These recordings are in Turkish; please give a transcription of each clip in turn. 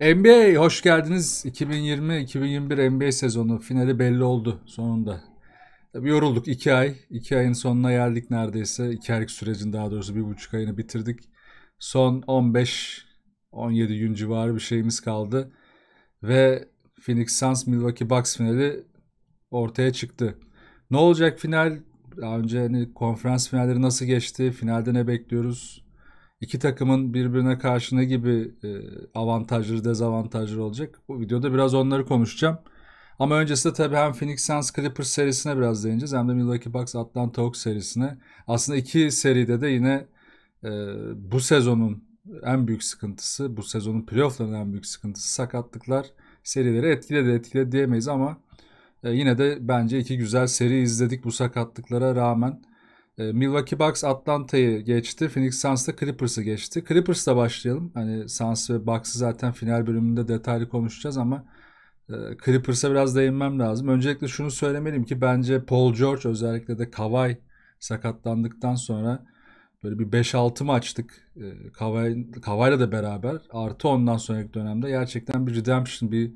NBA hoş geldiniz. 2020-2021 NBA sezonu finali belli oldu sonunda. Tabii yorulduk 2 ay. 2 ayın sonuna geldik neredeyse. 2 aylık sürecin daha doğrusu bir buçuk ayını bitirdik. Son 15-17 gün civarı bir şeyimiz kaldı. Ve Phoenix Suns Milwaukee Bucks finali ortaya çıktı. Ne olacak final? Daha önce hani konferans finalleri nasıl geçti? Finalde ne bekliyoruz? iki takımın birbirine karşı ne gibi e, avantajları dezavantajları olacak? Bu videoda biraz onları konuşacağım. Ama öncesinde tabii hem Phoenix Suns Clippers serisine biraz değineceğiz hem de Milwaukee Bucks Atlanta Hawks serisine. Aslında iki seride de yine e, bu sezonun en büyük sıkıntısı, bu sezonun playoff'ların en büyük sıkıntısı sakatlıklar serileri etkiledi etkiledi diyemeyiz ama e, yine de bence iki güzel seri izledik bu sakatlıklara rağmen. E, Milwaukee Bucks Atlanta'yı geçti. Phoenix Suns da Clippers'ı geçti. Clippers'la başlayalım. Hani Suns ve Bucks'ı zaten final bölümünde detaylı konuşacağız ama e, Clippers'a biraz değinmem lazım. Öncelikle şunu söylemeliyim ki bence Paul George özellikle de Kawhi sakatlandıktan sonra böyle bir 5-6 maçlık e, Kawhi'la da beraber artı ondan sonraki dönemde gerçekten bir redemption bir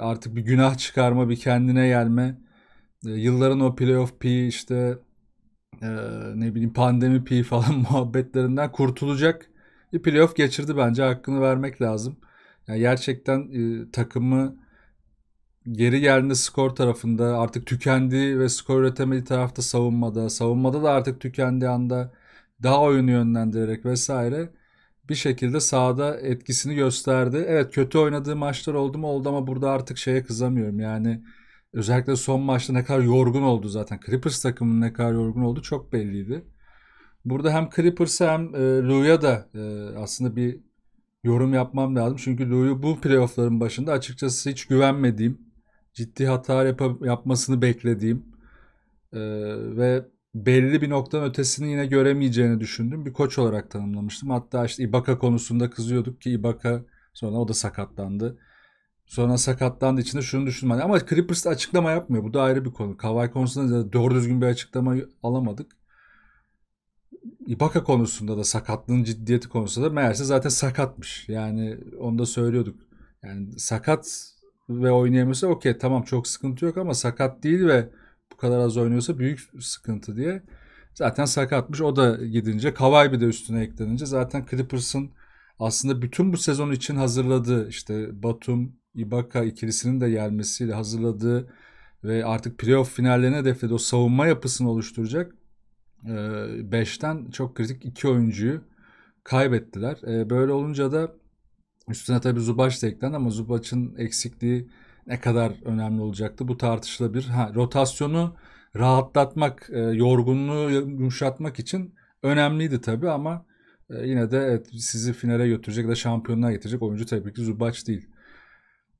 artık bir günah çıkarma bir kendine gelme yılların o playoff P işte e, ne bileyim pandemi pi falan muhabbetlerinden kurtulacak bir playoff geçirdi bence hakkını vermek lazım. Yani gerçekten e, takımı geri geldiğinde skor tarafında artık tükendi ve skor üretemediği tarafta savunmada. Savunmada da artık tükendiği anda daha oyunu yönlendirerek vesaire bir şekilde sahada etkisini gösterdi. Evet kötü oynadığı maçlar oldu mu oldu ama burada artık şeye kızamıyorum. Yani Özellikle son maçta ne kadar yorgun oldu zaten. Clippers takımının ne kadar yorgun oldu çok belliydi. Burada hem Clippers'a hem e, Lou'ya da e, aslında bir yorum yapmam lazım. Çünkü Lou'yu bu playoffların başında açıkçası hiç güvenmediğim, ciddi hata yap- yapmasını beklediğim e, ve belli bir noktanın ötesini yine göremeyeceğini düşündüm. Bir koç olarak tanımlamıştım. Hatta işte Ibaka konusunda kızıyorduk ki Ibaka sonra o da sakatlandı. Sonra sakatlandığı için de şunu düşündüm. Hani ama Clippers açıklama yapmıyor. Bu da ayrı bir konu. Kavai konusunda da doğru düzgün bir açıklama alamadık. Ibaka konusunda da sakatlığın ciddiyeti konusunda da meğerse zaten sakatmış. Yani onu da söylüyorduk. Yani sakat ve oynayamıyorsa okey tamam çok sıkıntı yok ama sakat değil ve bu kadar az oynuyorsa büyük sıkıntı diye. Zaten sakatmış o da gidince Kavai bir de üstüne eklenince zaten Clippers'ın aslında bütün bu sezon için hazırladığı işte Batum, Ibaka ikilisinin de gelmesiyle hazırladığı ve artık playoff finallerine hedefledi o savunma yapısını oluşturacak 5'ten e, çok kritik iki oyuncuyu kaybettiler. E, böyle olunca da üstüne tabii Zubac da eklendi ama Zubac'ın eksikliği ne kadar önemli olacaktı bu tartışılabilir. Ha, rotasyonu rahatlatmak, e, yorgunluğu yumuşatmak için önemliydi tabii ama yine de evet, sizi finale götürecek ya da şampiyonluğa getirecek oyuncu tabii ki Zubac değil.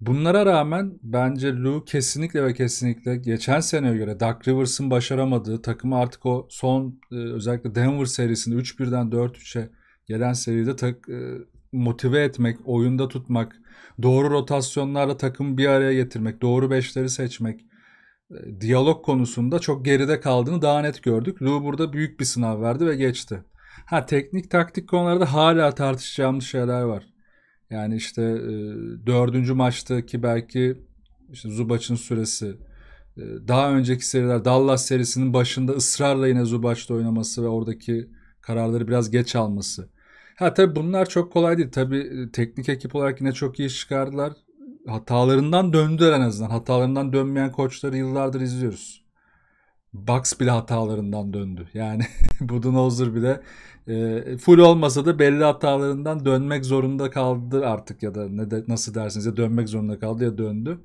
Bunlara rağmen bence Lou kesinlikle ve kesinlikle geçen seneye göre Duck Rivers'ın başaramadığı takımı artık o son e, özellikle Denver serisinde 3-1'den 4-3'e gelen seride tak, e, motive etmek, oyunda tutmak, doğru rotasyonlarla takım bir araya getirmek, doğru beşleri seçmek, e, diyalog konusunda çok geride kaldığını daha net gördük. Lou burada büyük bir sınav verdi ve geçti. Ha teknik taktik konularda hala tartışacağımız şeyler var. Yani işte e, dördüncü maçtaki belki işte Zubac'ın süresi, e, daha önceki seriler Dallas serisinin başında ısrarla yine Zubac'ta oynaması ve oradaki kararları biraz geç alması. Ha tabii bunlar çok kolay değil. Tabii e, teknik ekip olarak yine çok iyi çıkardılar. Hatalarından döndüler en azından. Hatalarından dönmeyen koçları yıllardır izliyoruz. Bucks bile hatalarından döndü. Yani Budenholzer bile ee, full olmasa da belli hatalarından dönmek zorunda kaldı artık ya da ne de, nasıl dersiniz ya dönmek zorunda kaldı ya döndü.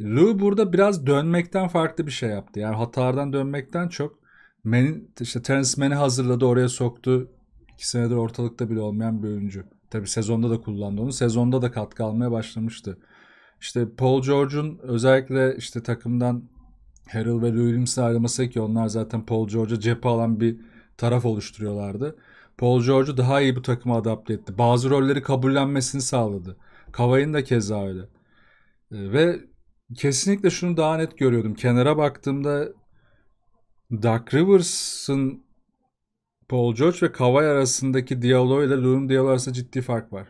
Lou burada biraz dönmekten farklı bir şey yaptı. Yani hatalardan dönmekten çok Man, işte Terence Mann'i hazırladı oraya soktu. İki senedir ortalıkta bile olmayan bir oyuncu. Tabi sezonda da kullandı onu. Sezonda da katkı almaya başlamıştı. İşte Paul George'un özellikle işte takımdan Harrell ve Lou Williams'ın ayrılması ki onlar zaten Paul George'a cephe alan bir taraf oluşturuyorlardı. Paul George'u daha iyi bu takıma adapte etti. Bazı rolleri kabullenmesini sağladı. Kavay'ın da keza öyle. Ee, ve kesinlikle şunu daha net görüyordum. Kenara baktığımda Doug Rivers'ın Paul George ve Kawhi arasındaki diyaloğu ile Lou'nun diyaloğu arasında ciddi fark var.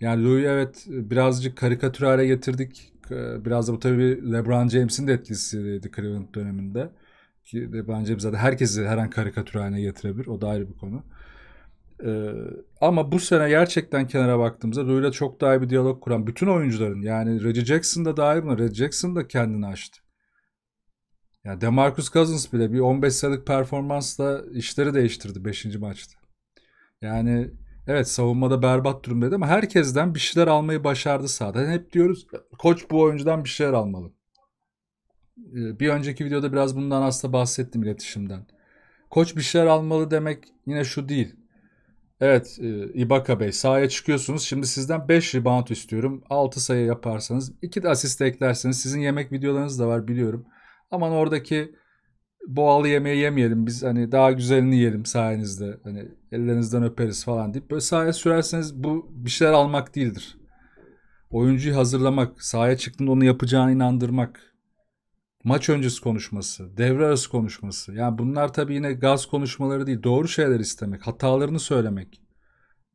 Yani Lou'yu evet birazcık karikatür hale getirdik. Ee, biraz da bu tabii LeBron James'in de etkisiydi Cleveland döneminde. Ki LeBron James zaten herkesi her an karikatür haline getirebilir. O da ayrı bir konu. Ee, ama bu sene gerçekten kenara baktığımızda Rui'yle çok daha iyi bir diyalog kuran bütün oyuncuların yani Reggie Jackson da dahil buna. Reggie Jackson da kendini açtı. Yani DeMarcus Cousins bile bir 15 sayılık performansla işleri değiştirdi 5. maçta. Yani evet savunmada berbat durumdaydı ama herkesten bir şeyler almayı başardı sahada. Yani hep diyoruz koç bu oyuncudan bir şeyler almalı. Ee, bir önceki videoda biraz bundan aslında bahsettim iletişimden. Koç bir şeyler almalı demek yine şu değil. Evet e, Ibaka Bey sahaya çıkıyorsunuz. Şimdi sizden 5 rebound istiyorum. 6 sayı yaparsanız 2 de asist eklerseniz sizin yemek videolarınız da var biliyorum. Aman oradaki boğalı yemeği yemeyelim. Biz hani daha güzelini yiyelim sayenizde. Hani ellerinizden öperiz falan deyip böyle sahaya sürerseniz bu bir şeyler almak değildir. Oyuncuyu hazırlamak, sahaya çıktığında onu yapacağına inandırmak maç öncesi konuşması, devre arası konuşması. Yani bunlar tabii yine gaz konuşmaları değil. Doğru şeyler istemek, hatalarını söylemek.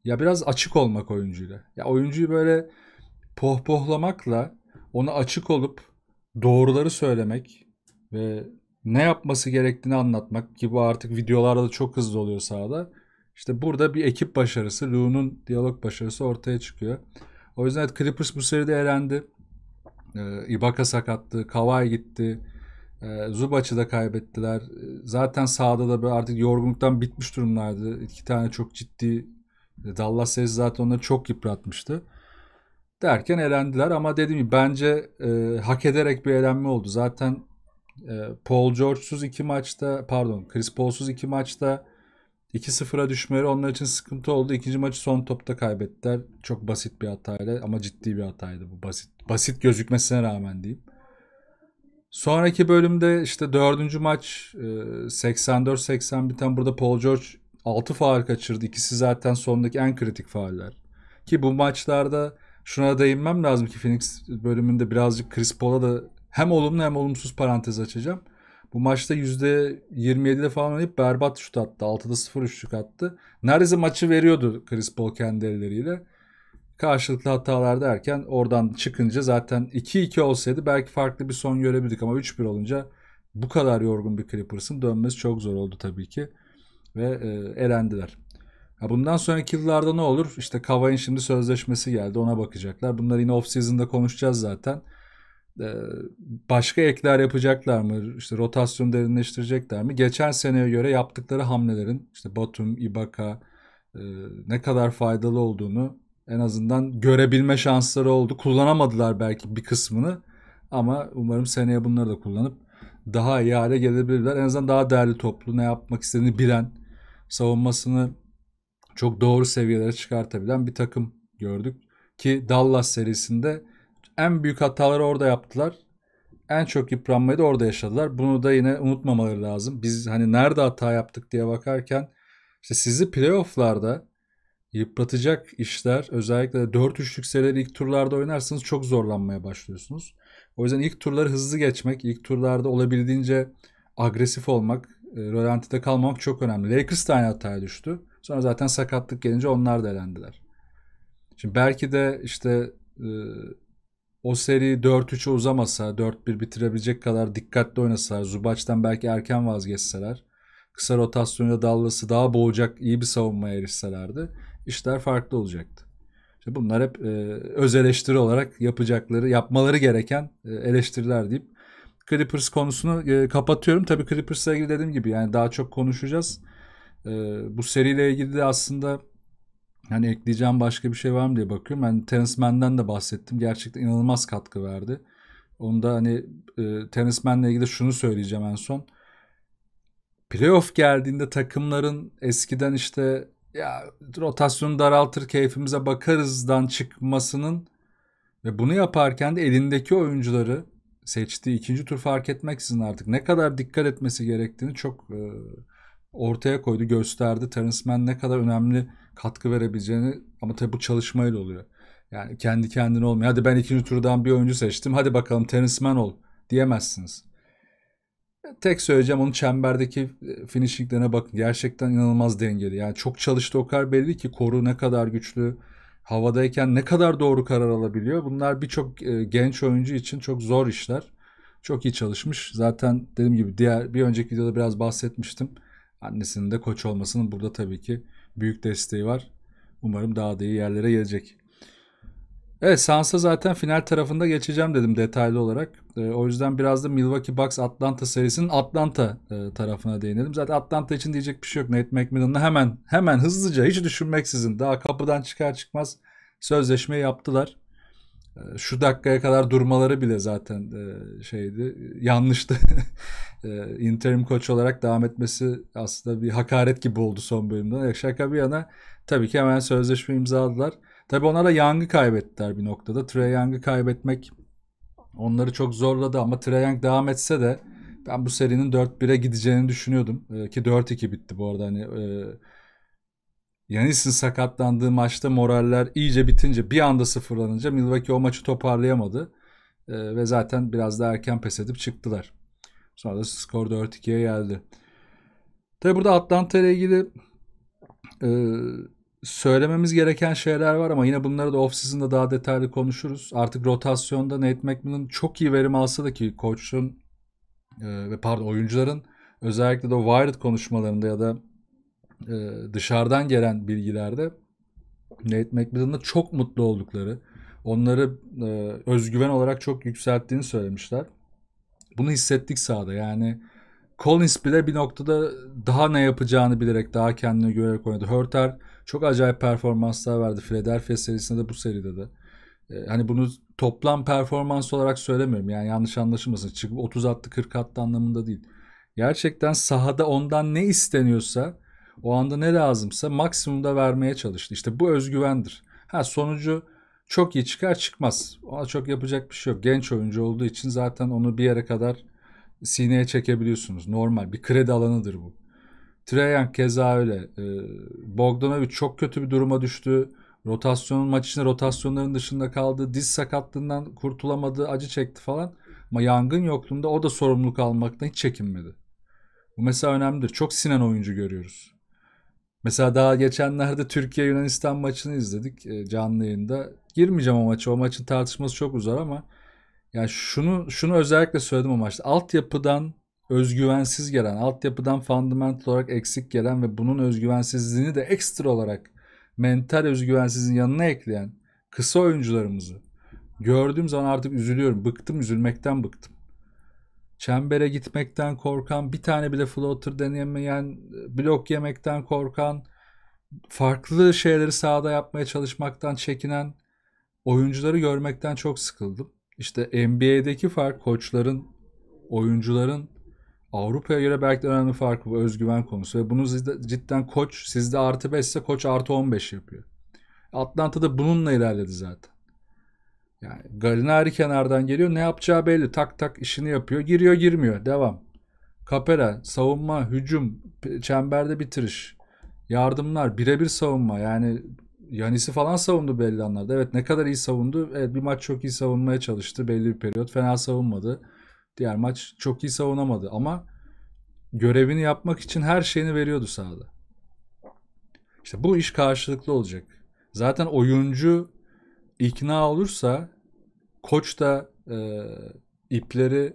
Ya biraz açık olmak oyuncuyla. Ya oyuncuyu böyle pohpohlamakla ona açık olup doğruları söylemek ve ne yapması gerektiğini anlatmak ki bu artık videolarda da çok hızlı oluyor sahada. İşte burada bir ekip başarısı, Lou'nun diyalog başarısı ortaya çıkıyor. O yüzden evet, Clippers bu seride elendi. E, Ibaka sakattı, Kavay gitti. E, Zubac'ı da kaybettiler. Ee, zaten sahada da böyle artık yorgunluktan bitmiş durumlardı. İki tane çok ciddi e, Dallas Sez zaten onları çok yıpratmıştı. Derken elendiler ama dediğim gibi bence e, hak ederek bir elenme oldu. Zaten e, Paul George'suz iki maçta pardon Chris Paul'suz iki maçta 2-0'a düşmeleri onlar için sıkıntı oldu. İkinci maçı son topta kaybettiler. Çok basit bir hatayla ama ciddi bir hataydı bu basit. Basit gözükmesine rağmen diyeyim. Sonraki bölümde işte dördüncü maç 84-80 e, biten burada Paul George 6 faal kaçırdı. İkisi zaten sondaki en kritik faaller. Ki bu maçlarda şuna değinmem lazım ki Phoenix bölümünde birazcık Chris Paul'a da hem olumlu hem olumsuz parantez açacağım. Bu maçta %27'de falan oynayıp berbat şut attı. 6'da 0 üçlük attı. Neredeyse maçı veriyordu Chris Paul kendi elleriyle. Karşılıklı hatalar derken oradan çıkınca zaten 2-2 olsaydı belki farklı bir son görebildik ama 3-1 olunca bu kadar yorgun bir Clippers'ın dönmesi çok zor oldu tabii ki. Ve e, elendiler. Ya bundan sonraki yıllarda ne olur? İşte Kavay'ın şimdi sözleşmesi geldi ona bakacaklar. Bunları yine off-season'da konuşacağız zaten. Ee, başka ekler yapacaklar mı? İşte rotasyon derinleştirecekler mi? Geçen seneye göre yaptıkları hamlelerin işte Batum, Ibaka e, ne kadar faydalı olduğunu en azından görebilme şansları oldu. Kullanamadılar belki bir kısmını ama umarım seneye bunları da kullanıp daha iyi hale gelebilirler. En azından daha değerli toplu ne yapmak istediğini bilen, savunmasını çok doğru seviyelere çıkartabilen bir takım gördük. Ki Dallas serisinde en büyük hataları orada yaptılar. En çok yıpranmayı da orada yaşadılar. Bunu da yine unutmamaları lazım. Biz hani nerede hata yaptık diye bakarken işte sizi playofflarda yıpratacak işler özellikle 4-3'lük serileri ilk turlarda oynarsanız çok zorlanmaya başlıyorsunuz. O yüzden ilk turları hızlı geçmek, ilk turlarda olabildiğince agresif olmak, e, rölantide kalmamak çok önemli. Lakers da aynı hataya düştü. Sonra zaten sakatlık gelince onlar da elendiler. Şimdi belki de işte e, o seri 4-3'e uzamasa, 4-1 bitirebilecek kadar dikkatli oynasalar, Zubac'tan belki erken vazgeçseler, kısa rotasyonda Dallas'ı daha boğacak iyi bir savunmaya erişselerdi işler farklı olacaktı. İşte bunlar hep e, öz eleştiri olarak yapacakları, yapmaları gereken e, eleştiriler deyip Clippers konusunu e, kapatıyorum. Tabii Clippers'la ilgili dediğim gibi yani daha çok konuşacağız. E, bu seriyle ilgili de aslında Hani ekleyeceğim başka bir şey var mı diye bakıyorum. Yani Terence Mann'den de bahsettim. Gerçekten inanılmaz katkı verdi. Onda hani e, Terence Mann'le ilgili şunu söyleyeceğim en son. Playoff geldiğinde takımların eskiden işte ya rotasyonu daraltır keyfimize bakarızdan çıkmasının ve bunu yaparken de elindeki oyuncuları seçtiği ikinci tur fark etmeksizin artık ne kadar dikkat etmesi gerektiğini çok e, ortaya koydu, gösterdi. Terence Mann ne kadar önemli katkı verebileceğini ama tabii bu çalışmayla oluyor. Yani kendi kendine olmuyor. Hadi ben ikinci turdan bir oyuncu seçtim. Hadi bakalım tenismen ol diyemezsiniz. Tek söyleyeceğim onun çemberdeki e, finishinglerine bakın. Gerçekten inanılmaz dengeli. Yani çok çalıştı o kadar belli ki koru ne kadar güçlü. Havadayken ne kadar doğru karar alabiliyor. Bunlar birçok e, genç oyuncu için çok zor işler. Çok iyi çalışmış. Zaten dediğim gibi diğer bir önceki videoda biraz bahsetmiştim. Annesinin de koç olmasının burada tabii ki büyük desteği var. Umarım daha da iyi yerlere gelecek. Evet Sansa zaten final tarafında geçeceğim dedim detaylı olarak. E, o yüzden biraz da Milwaukee Bucks Atlanta serisinin Atlanta e, tarafına değinelim. Zaten Atlanta için diyecek bir şey yok. Nate McMillan'la hemen hemen hızlıca hiç düşünmeksizin daha kapıdan çıkar çıkmaz sözleşme yaptılar. Ee, şu dakikaya kadar durmaları bile zaten e, şeydi yanlıştı. E, interim koç olarak devam etmesi aslında bir hakaret gibi oldu son bölümde. Şaka bir yana tabii ki hemen sözleşme imzaladılar. Tabii onlara da Young'ı kaybettiler bir noktada. Trey Young'ı kaybetmek onları çok zorladı ama Trey Young devam etse de ben bu serinin 4-1'e gideceğini düşünüyordum. E, ki 4-2 bitti bu arada hani Yanis'in sakatlandığı maçta moraller iyice bitince bir anda sıfırlanınca Milwaukee o maçı toparlayamadı. E, ve zaten biraz daha erken pes edip çıktılar. Sonra da skor 4-2'ye geldi. Tabi burada Atlanta ile ilgili e, söylememiz gereken şeyler var ama yine bunları da off-season'da daha detaylı konuşuruz. Artık rotasyonda Nate McMillan çok iyi verim alsa da ki koçun e, ve pardon oyuncuların özellikle de Wired konuşmalarında ya da e, dışarıdan gelen bilgilerde Nate McMillan'la çok mutlu oldukları, onları e, özgüven olarak çok yükselttiğini söylemişler. Bunu hissettik sahada yani Collins bile bir noktada daha ne yapacağını bilerek daha kendine göre koydu. Hörter çok acayip performanslar verdi Philadelphia serisinde de bu seride de. E, hani bunu toplam performans olarak söylemiyorum yani yanlış anlaşılmasın. Çıkıp 30 attı 40 attı anlamında değil. Gerçekten sahada ondan ne isteniyorsa o anda ne lazımsa maksimumda vermeye çalıştı. İşte bu özgüvendir. Ha sonucu çok iyi çıkar çıkmaz. Ona çok yapacak bir şey yok. Genç oyuncu olduğu için zaten onu bir yere kadar sineye çekebiliyorsunuz. Normal bir kredi alanıdır bu. Treyan keza öyle. Ee, Bogdanovic çok kötü bir duruma düştü. Rotasyon maç içinde rotasyonların dışında kaldı. Diz sakatlığından kurtulamadı. Acı çekti falan. Ama yangın yokluğunda o da sorumluluk almaktan hiç çekinmedi. Bu mesela önemlidir. Çok sinen oyuncu görüyoruz. Mesela daha geçenlerde Türkiye Yunanistan maçını izledik e, canlı yayında. Girmeyeceğim o maçı. O maçın tartışması çok uzar ama yani şunu şunu özellikle söyledim o maçta. Altyapıdan özgüvensiz gelen, altyapıdan fundamental olarak eksik gelen ve bunun özgüvensizliğini de ekstra olarak mental özgüvensizliğin yanına ekleyen kısa oyuncularımızı gördüğüm zaman artık üzülüyorum. Bıktım üzülmekten bıktım çembere gitmekten korkan, bir tane bile floater deneyemeyen, blok yemekten korkan, farklı şeyleri sahada yapmaya çalışmaktan çekinen oyuncuları görmekten çok sıkıldım. İşte NBA'deki fark koçların, oyuncuların Avrupa'ya göre belki de önemli farkı bu özgüven konusu. Ve bunu cidden koç sizde artı 5 ise koç artı 15 yapıyor. Atlanta'da bununla ilerledi zaten. Yani Galinari kenardan geliyor. Ne yapacağı belli. Tak tak işini yapıyor. Giriyor girmiyor. Devam. Kapera, savunma, hücum, çemberde bitiriş. Yardımlar, birebir savunma. Yani Yanis'i falan savundu belli anlarda. Evet ne kadar iyi savundu. Evet bir maç çok iyi savunmaya çalıştı belli bir periyot. Fena savunmadı. Diğer maç çok iyi savunamadı ama görevini yapmak için her şeyini veriyordu sahada. İşte bu iş karşılıklı olacak. Zaten oyuncu ikna olursa koç da e, ipleri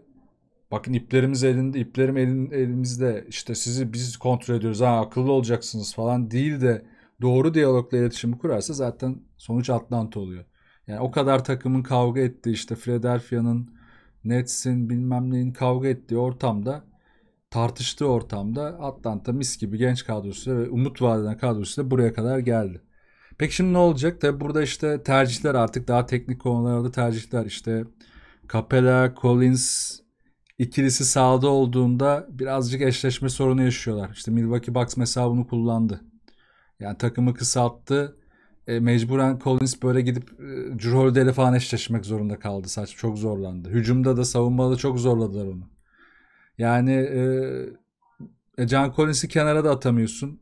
bakın iplerimiz elinde iplerim elin, elimizde işte sizi biz kontrol ediyoruz ha akıllı olacaksınız falan değil de doğru diyalogla iletişimi kurarsa zaten sonuç Atlanta oluyor. Yani o kadar takımın kavga ettiği işte Philadelphia'nın Nets'in bilmem neyin kavga ettiği ortamda tartıştığı ortamda Atlanta mis gibi genç kadrosuyla ve umut vadeden kadrosuyla buraya kadar geldi. Peki şimdi ne olacak? Tabi burada işte tercihler artık daha teknik konularda tercihler işte Capella, Collins ikilisi sağda olduğunda birazcık eşleşme sorunu yaşıyorlar. İşte Milwaukee Bucks mesela bunu kullandı. Yani takımı kısalttı. E, mecburen Collins böyle gidip e, Drew Holiday'le falan eşleşmek zorunda kaldı. Saç çok zorlandı. Hücumda da savunmada da çok zorladılar onu. Yani e, e, John Collins'i kenara da atamıyorsun.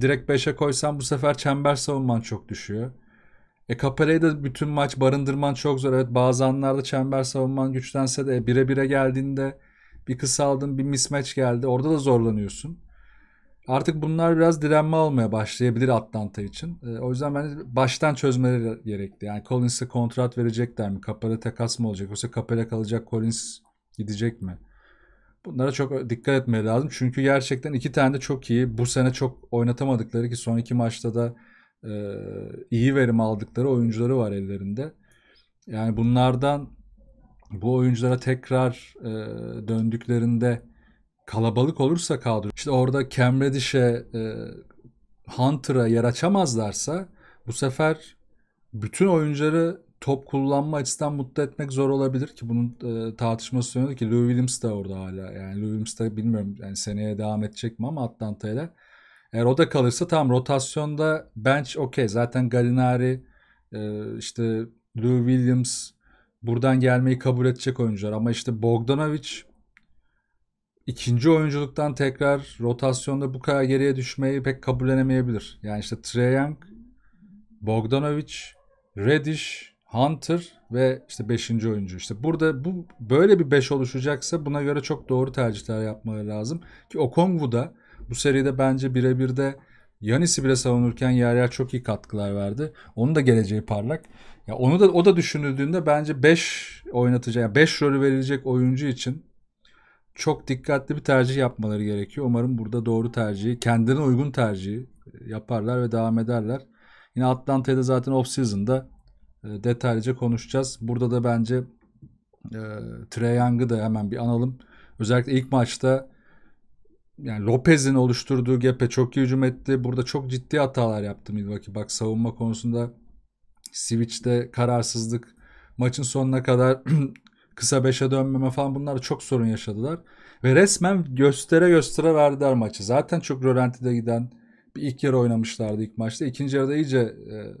Direkt 5'e koysan bu sefer çember savunman çok düşüyor. E Capella'yı da bütün maç barındırman çok zor. Evet bazı anlarda çember savunman güçlense de 1'e 1'e geldiğinde bir kısaldın bir mismatch geldi. Orada da zorlanıyorsun. Artık bunlar biraz direnme olmaya başlayabilir Atlanta için. E, o yüzden ben baştan çözmeleri gerekti. Yani Collins'e kontrat verecekler mi? Capella takas mı olacak? Yoksa Capella kalacak Collins gidecek mi? Bunlara çok dikkat etmeye lazım. Çünkü gerçekten iki tane de çok iyi. Bu sene çok oynatamadıkları ki son iki maçta da e, iyi verim aldıkları oyuncuları var ellerinde. Yani bunlardan bu oyunculara tekrar e, döndüklerinde kalabalık olursa kadro İşte orada Cam Reddish'e e, Hunter'a yer açamazlarsa bu sefer bütün oyuncuları top kullanma açısından mutlu etmek zor olabilir ki bunun e, tartışması söylüyordu ki Lou Williams de orada hala. Yani Lou Williams de bilmiyorum yani seneye devam edecek mi ama Atlanta'yla. Eğer o da kalırsa tam rotasyonda bench okey. Zaten Galinari e, işte Lou Williams buradan gelmeyi kabul edecek oyuncular ama işte Bogdanovic ikinci oyunculuktan tekrar rotasyonda bu kadar geriye düşmeyi pek kabullenemeyebilir. Yani işte Trae Young, Bogdanovic, Reddish Hunter ve işte 5. oyuncu. İşte burada bu böyle bir 5 oluşacaksa buna göre çok doğru tercihler yapmaları lazım. Ki Okongwu da bu seride bence birebir de Yanis'i bile savunurken yer yer çok iyi katkılar verdi. Onun da geleceği parlak. Ya onu da o da düşünüldüğünde bence 5 oynatacağı, yani 5 rolü verilecek oyuncu için çok dikkatli bir tercih yapmaları gerekiyor. Umarım burada doğru tercihi, kendine uygun tercihi yaparlar ve devam ederler. Yine Atlanta'da zaten off season'da ee, detaylıca konuşacağız. Burada da bence e, Trey Young'ı da hemen bir analım. Özellikle ilk maçta yani Lopez'in oluşturduğu gepe çok iyi hücum etti. Burada çok ciddi hatalar yaptı Milwaukee. Bak savunma konusunda switch'te kararsızlık, maçın sonuna kadar kısa beşe dönmeme falan bunlar çok sorun yaşadılar. Ve resmen göstere göstere verdiler maçı. Zaten çok rölantide giden bir ilk yarı oynamışlardı ilk maçta. İkinci yarıda iyice e,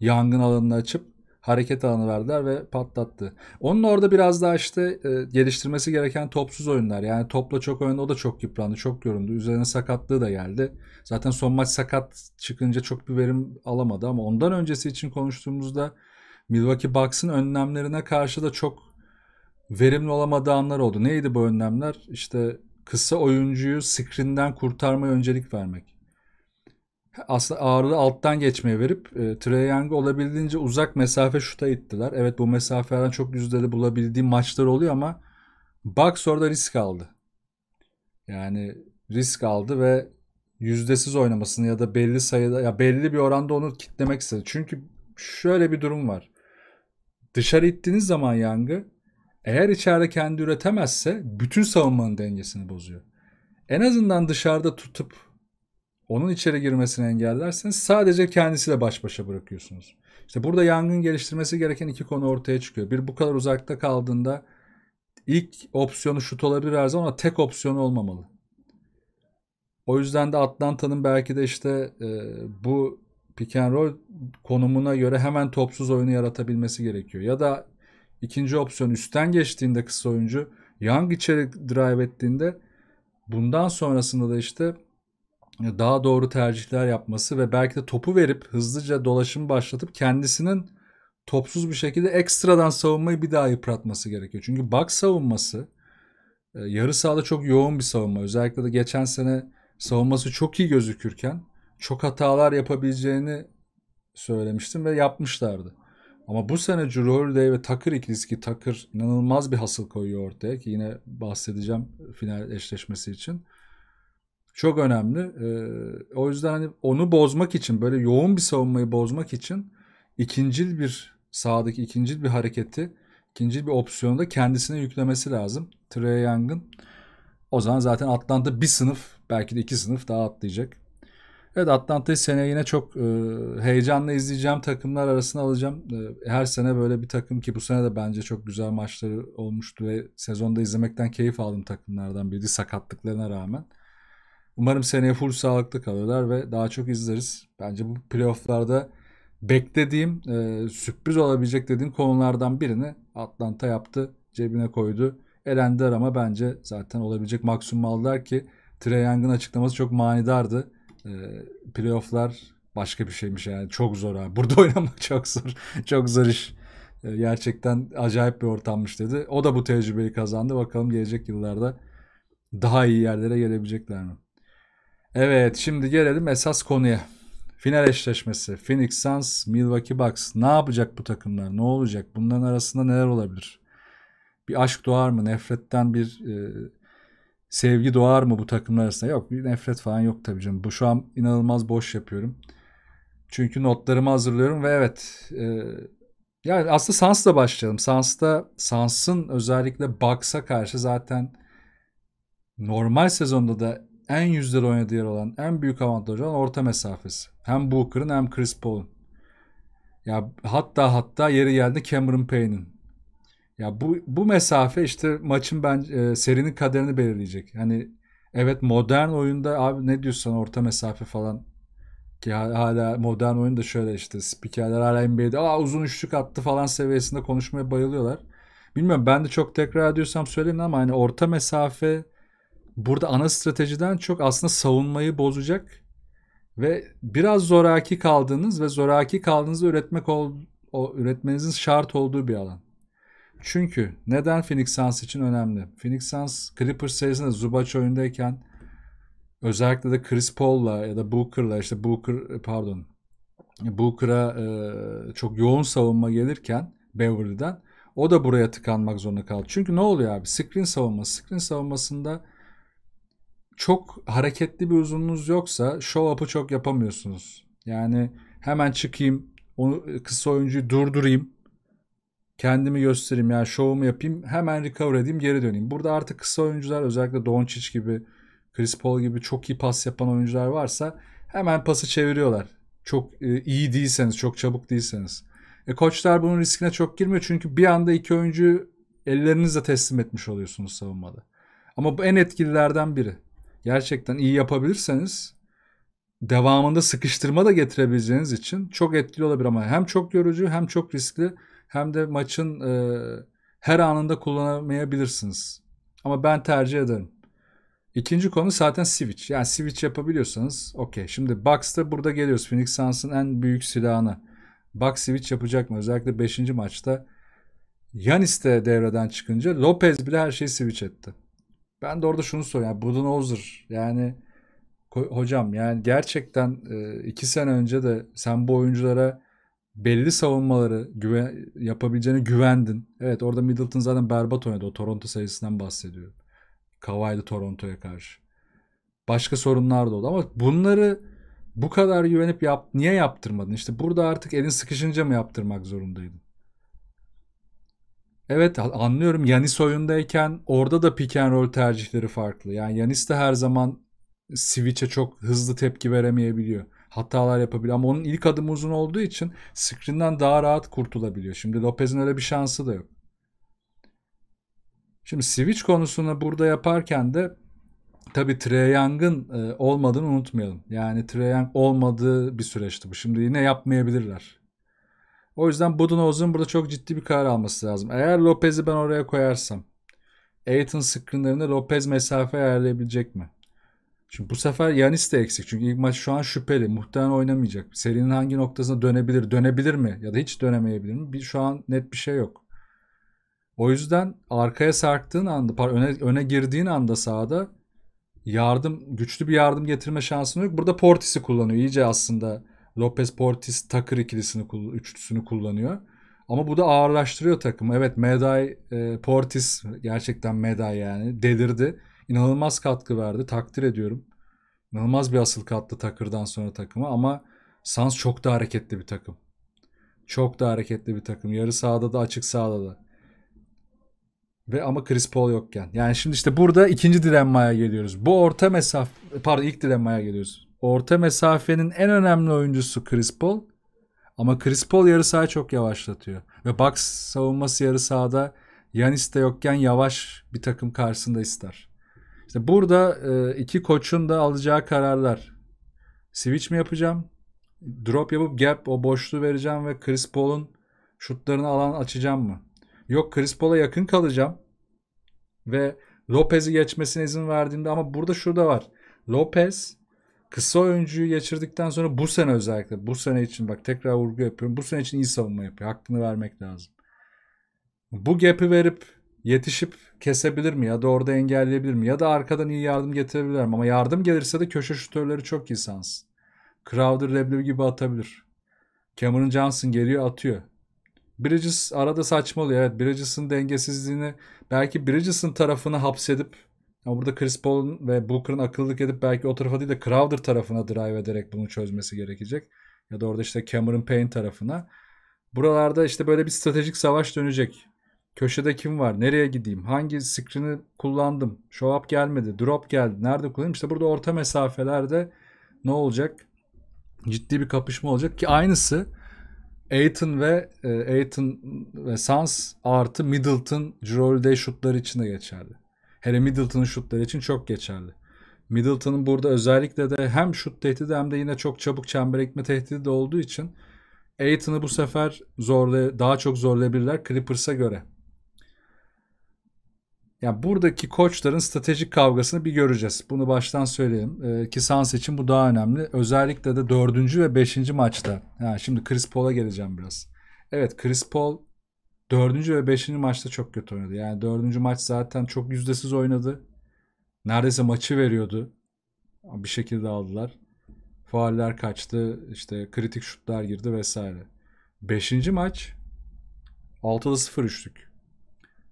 yangın alanını açıp hareket alanı verdiler ve patlattı. Onun orada biraz daha işte e, geliştirmesi gereken topsuz oyunlar. Yani topla çok oynadı o da çok yıprandı, çok göründü. Üzerine sakatlığı da geldi. Zaten son maç sakat çıkınca çok bir verim alamadı ama ondan öncesi için konuştuğumuzda Milwaukee Bucks'ın önlemlerine karşı da çok verimli olamadığı anlar oldu. Neydi bu önlemler? İşte kısa oyuncuyu screen'den kurtarmaya öncelik vermek aslında ağırlığı alttan geçmeye verip e, Trey Young'ı olabildiğince uzak mesafe şuta ittiler. Evet bu mesafeden çok yüzleri bulabildiği maçlar oluyor ama Bucks orada risk aldı. Yani risk aldı ve yüzdesiz oynamasını ya da belli sayıda ya belli bir oranda onu kitlemek istedi. Çünkü şöyle bir durum var. Dışarı ittiğiniz zaman yangı eğer içeride kendi üretemezse bütün savunmanın dengesini bozuyor. En azından dışarıda tutup onun içeri girmesini engellerseniz sadece kendisiyle baş başa bırakıyorsunuz. İşte burada yangın geliştirmesi gereken iki konu ortaya çıkıyor. Bir bu kadar uzakta kaldığında ilk opsiyonu şut olabilir her zaman ama tek opsiyonu olmamalı. O yüzden de Atlanta'nın belki de işte e, bu pick and roll konumuna göre hemen topsuz oyunu yaratabilmesi gerekiyor. Ya da ikinci opsiyon üstten geçtiğinde kısa oyuncu yang içeri drive ettiğinde bundan sonrasında da işte daha doğru tercihler yapması ve belki de topu verip hızlıca dolaşım başlatıp kendisinin topsuz bir şekilde ekstradan savunmayı bir daha yıpratması gerekiyor. Çünkü bak savunması e, yarı sahada çok yoğun bir savunma. Özellikle de geçen sene savunması çok iyi gözükürken çok hatalar yapabileceğini söylemiştim ve yapmışlardı. Ama bu sene Drew Holiday ve Tucker ikilisi ki Tucker inanılmaz bir hasıl koyuyor ortaya ki yine bahsedeceğim final eşleşmesi için. Çok önemli. Ee, o yüzden hani onu bozmak için böyle yoğun bir savunmayı bozmak için ikincil bir sağdaki ikincil bir hareketi ikincil bir opsiyonu da kendisine yüklemesi lazım. Trey Young'ın. O zaman zaten Atlanta bir sınıf belki de iki sınıf daha atlayacak. Evet Atlanta'yı sene yine çok e, heyecanla izleyeceğim takımlar arasına alacağım. E, her sene böyle bir takım ki bu sene de bence çok güzel maçları olmuştu ve sezonda izlemekten keyif aldım takımlardan biri sakatlıklarına rağmen. Umarım seneye full sağlıklı kalırlar ve daha çok izleriz. Bence bu playofflarda beklediğim, e, sürpriz olabilecek dediğim konulardan birini Atlanta yaptı. Cebine koydu. Elendiler ama bence zaten olabilecek maksimum aldılar ki Trey Young'ın açıklaması çok manidardı. E, playofflar başka bir şeymiş yani. Çok zor abi. Burada oynamak çok zor. çok zor iş. E, gerçekten acayip bir ortammış dedi. O da bu tecrübeyi kazandı. Bakalım gelecek yıllarda daha iyi yerlere gelebilecekler mi? Evet şimdi gelelim esas konuya. Final eşleşmesi. Phoenix Suns, Milwaukee Bucks. Ne yapacak bu takımlar? Ne olacak? Bunların arasında neler olabilir? Bir aşk doğar mı? Nefretten bir e, sevgi doğar mı bu takımlar arasında? Yok bir nefret falan yok tabii canım. Bu şu an inanılmaz boş yapıyorum. Çünkü notlarımı hazırlıyorum ve evet e, yani aslında Sans'la başlayalım. Sans'ta Sans'ın özellikle Bucks'a karşı zaten normal sezonda da en yüzde oynadığı yer olan en büyük avantajı olan orta mesafesi. Hem Booker'ın hem Chris Paul'un. Ya hatta hatta yeri geldi Cameron Payne'in. Ya bu bu mesafe işte maçın ben e, serinin kaderini belirleyecek. Hani evet modern oyunda abi ne diyorsun orta mesafe falan ki hala modern oyunda şöyle işte spikerler hala NBA'de Aa, uzun üçlük attı falan seviyesinde konuşmaya bayılıyorlar. Bilmiyorum ben de çok tekrar ediyorsam söyleyin ama hani orta mesafe burada ana stratejiden çok aslında savunmayı bozacak ve biraz zoraki kaldığınız ve zoraki kaldığınızı üretmek ol, o, üretmenizin şart olduğu bir alan. Çünkü neden Phoenix Suns için önemli? Phoenix Suns Clippers serisinde Zubac oyundayken özellikle de Chris Paul'la ya da Booker'la işte Booker pardon Booker'a e, çok yoğun savunma gelirken Beverly'den o da buraya tıkanmak zorunda kaldı. Çünkü ne oluyor abi? Screen savunması. Screen savunmasında çok hareketli bir uzununuz yoksa show up'ı çok yapamıyorsunuz. Yani hemen çıkayım, onu, e, kısa oyuncuyu durdurayım. Kendimi göstereyim yani şovumu yapayım. Hemen recover edeyim geri döneyim. Burada artık kısa oyuncular özellikle Doncic gibi Chris Paul gibi çok iyi pas yapan oyuncular varsa hemen pası çeviriyorlar. Çok e, iyi değilseniz, çok çabuk değilseniz. E, koçlar bunun riskine çok girmiyor çünkü bir anda iki oyuncu ellerinizle teslim etmiş oluyorsunuz savunmada. Ama bu en etkililerden biri gerçekten iyi yapabilirseniz devamında sıkıştırma da getirebileceğiniz için çok etkili olabilir ama hem çok yorucu hem çok riskli hem de maçın e, her anında kullanamayabilirsiniz. Ama ben tercih ederim. İkinci konu zaten switch. Yani switch yapabiliyorsanız okey. Şimdi Bucks'ta burada geliyoruz. Phoenix Suns'ın en büyük silahını. Bucks switch yapacak mı? Özellikle 5. maçta Yanis de devreden çıkınca Lopez bile her şeyi switch etti. Ben de orada şunu soruyorum. Yani Budenholzer yani hocam yani gerçekten e, iki sene önce de sen bu oyunculara belli savunmaları güven, yapabileceğine güvendin. Evet orada Middleton zaten berbat oynadı. O Toronto sayısından bahsediyorum. Kawhi'de Toronto'ya karşı. Başka sorunlar da oldu ama bunları bu kadar güvenip yap, niye yaptırmadın? İşte burada artık elin sıkışınca mı yaptırmak zorundaydın? Evet anlıyorum. Yanis oyundayken orada da pick and roll tercihleri farklı. Yani Yanis de her zaman switch'e çok hızlı tepki veremeyebiliyor. Hatalar yapabiliyor ama onun ilk adım uzun olduğu için screen'den daha rahat kurtulabiliyor. Şimdi Lopez'in öyle bir şansı da yok. Şimdi switch konusunu burada yaparken de tabi Trae Young'ın e, olmadığını unutmayalım. Yani Trae Young olmadığı bir süreçti bu. Şimdi yine yapmayabilirler. O yüzden Budenholz'un burada çok ciddi bir karar alması lazım. Eğer Lopez'i ben oraya koyarsam Aiton sıkkınlarında Lopez mesafe ayarlayabilecek mi? Çünkü bu sefer Yanis de eksik. Çünkü ilk maç şu an şüpheli. Muhtemelen oynamayacak. Serinin hangi noktasına dönebilir? Dönebilir mi? Ya da hiç dönemeyebilir mi? Bir, şu an net bir şey yok. O yüzden arkaya sarktığın anda, öne, öne girdiğin anda sahada yardım, güçlü bir yardım getirme şansın yok. Burada Portis'i kullanıyor. İyice aslında Lopez Portis Tucker ikilisini üçlüsünü kullanıyor. Ama bu da ağırlaştırıyor takımı. Evet Meday e, Portis gerçekten Meday yani delirdi. İnanılmaz katkı verdi. Takdir ediyorum. İnanılmaz bir asıl katlı Takır'dan sonra takıma ama Sans çok da hareketli bir takım. Çok da hareketli bir takım. Yarı sahada da açık sahada da. Ve ama Chris Paul yokken. Yani şimdi işte burada ikinci dilenmaya geliyoruz. Bu orta mesaf pardon ilk dilenmaya geliyoruz orta mesafenin en önemli oyuncusu Chris Paul. Ama Chris Paul yarı sahayı çok yavaşlatıyor. Ve Bucks savunması yarı sahada Yanis de yokken yavaş bir takım karşısında ister. İşte burada e, iki koçun da alacağı kararlar. Switch mi yapacağım? Drop yapıp gap o boşluğu vereceğim ve Chris Paul'un şutlarını alan açacağım mı? Yok Chris Paul'a yakın kalacağım ve Lopez'i geçmesine izin verdiğimde ama burada şurada var. Lopez kısa oyuncuyu geçirdikten sonra bu sene özellikle bu sene için bak tekrar vurgu yapıyorum. Bu sene için iyi savunma yapıyor. Hakkını vermek lazım. Bu gap'i verip yetişip kesebilir mi ya da orada engelleyebilir mi ya da arkadan iyi yardım getirebilir mi ama yardım gelirse de köşe şutörleri çok iyi sans. Crowder, Reblev gibi atabilir. Cameron Johnson geliyor atıyor. Bridges arada saçmalıyor. Evet Bridges'ın dengesizliğini belki Bridges'ın tarafını hapsedip ama burada Chris Paul'un ve Booker'ın akıllılık edip belki o tarafa değil de Crowder tarafına drive ederek bunu çözmesi gerekecek. Ya da orada işte Cameron Payne tarafına. Buralarda işte böyle bir stratejik savaş dönecek. Köşede kim var? Nereye gideyim? Hangi screen'i kullandım? Show up gelmedi. Drop geldi. Nerede kullandım İşte burada orta mesafelerde ne olacak? Ciddi bir kapışma olacak ki aynısı Aiton ve e, Aiton ve Sans artı Middleton Jrolde şutları için de geçerli. Hele Middleton'ın şutları için çok geçerli. Middleton'ın burada özellikle de hem şut tehdidi hem de yine çok çabuk çember ekme tehdidi de olduğu için Aiton'u bu sefer zorla, daha çok zorlayabilirler Clippers'a göre. Yani buradaki koçların stratejik kavgasını bir göreceğiz. Bunu baştan söyleyeyim. Ee, ki sans için bu daha önemli. Özellikle de dördüncü ve beşinci maçta. Ha, şimdi Chris Paul'a geleceğim biraz. Evet Chris Paul Dördüncü ve beşinci maçta çok kötü oynadı. Yani dördüncü maç zaten çok yüzdesiz oynadı. Neredeyse maçı veriyordu. Bir şekilde aldılar. Faaller kaçtı. işte kritik şutlar girdi vesaire. Beşinci maç 6'da 0 üçlük.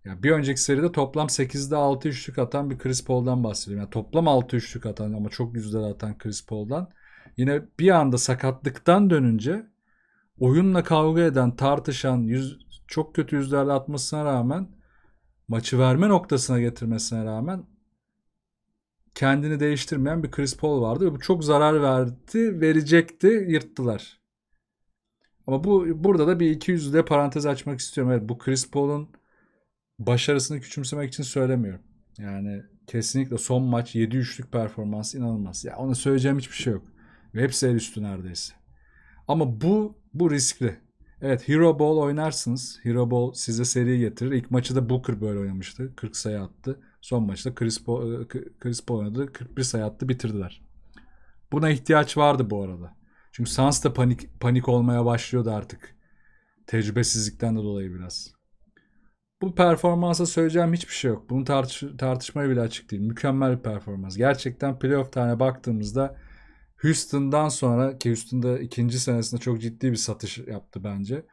Yani bir önceki seride toplam 8'de 6 üçlük atan bir Chris Paul'dan bahsediyorum. Yani toplam 6 üçlük atan ama çok yüzdeli atan Chris Paul'dan. Yine bir anda sakatlıktan dönünce oyunla kavga eden, tartışan, yüz, çok kötü yüzlerle atmasına rağmen maçı verme noktasına getirmesine rağmen kendini değiştirmeyen bir Chris Paul vardı ve bu çok zarar verdi, verecekti, yırttılar. Ama bu burada da bir iki yüzde parantez açmak istiyorum. Evet, bu Chris Paul'un başarısını küçümsemek için söylemiyorum. Yani kesinlikle son maç 7 üçlük performansı inanılmaz. Ya ona söyleyeceğim hiçbir şey yok. Ve hepsi el üstü neredeyse. Ama bu bu riskli. Evet Hero Ball oynarsınız. Hero Ball size seri getirir. İlk maçı da Booker böyle oynamıştı. 40 sayı attı. Son maçta Chris Paul, e, Chris Paul oynadı. 41 sayı attı bitirdiler. Buna ihtiyaç vardı bu arada. Çünkü sans da panik, panik olmaya başlıyordu artık. Tecrübesizlikten de dolayı biraz. Bu performansa söyleyeceğim hiçbir şey yok. Bunu tartış, tartışmaya bile açık değil. Mükemmel bir performans. Gerçekten playoff tane baktığımızda Houston'dan sonra ki Houston'da ikinci senesinde çok ciddi bir satış yaptı bence.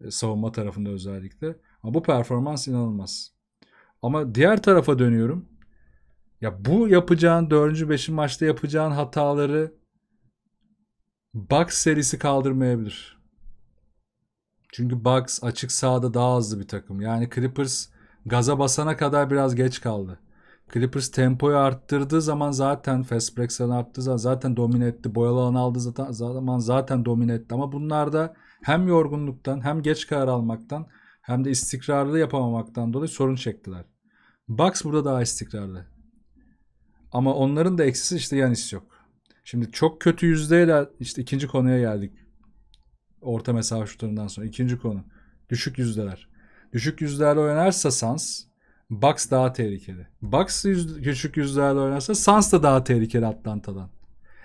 E, savunma tarafında özellikle. Ama bu performans inanılmaz. Ama diğer tarafa dönüyorum. Ya bu yapacağın 4. 5. maçta yapacağın hataları Bucks serisi kaldırmayabilir. Çünkü Bucks açık sahada daha hızlı bir takım. Yani Clippers gaza basana kadar biraz geç kaldı. Clippers tempoyu arttırdığı zaman zaten fast break sana arttığı zaman zaten domine etti. Boyalı alanı aldığı zaten, zaman zaten domine etti. Ama bunlar da hem yorgunluktan hem geç karar almaktan hem de istikrarlı yapamamaktan dolayı sorun çektiler. Bucks burada daha istikrarlı. Ama onların da eksisi işte Yanis yok. Şimdi çok kötü yüzdeyle işte ikinci konuya geldik. Orta mesafe şutlarından sonra ikinci konu. Düşük yüzdeler. Düşük yüzdelerle oynarsa Sans Bucks daha tehlikeli. Bucks yüz, küçük yüzlerle oynarsa Suns da daha tehlikeli Atlanta'dan.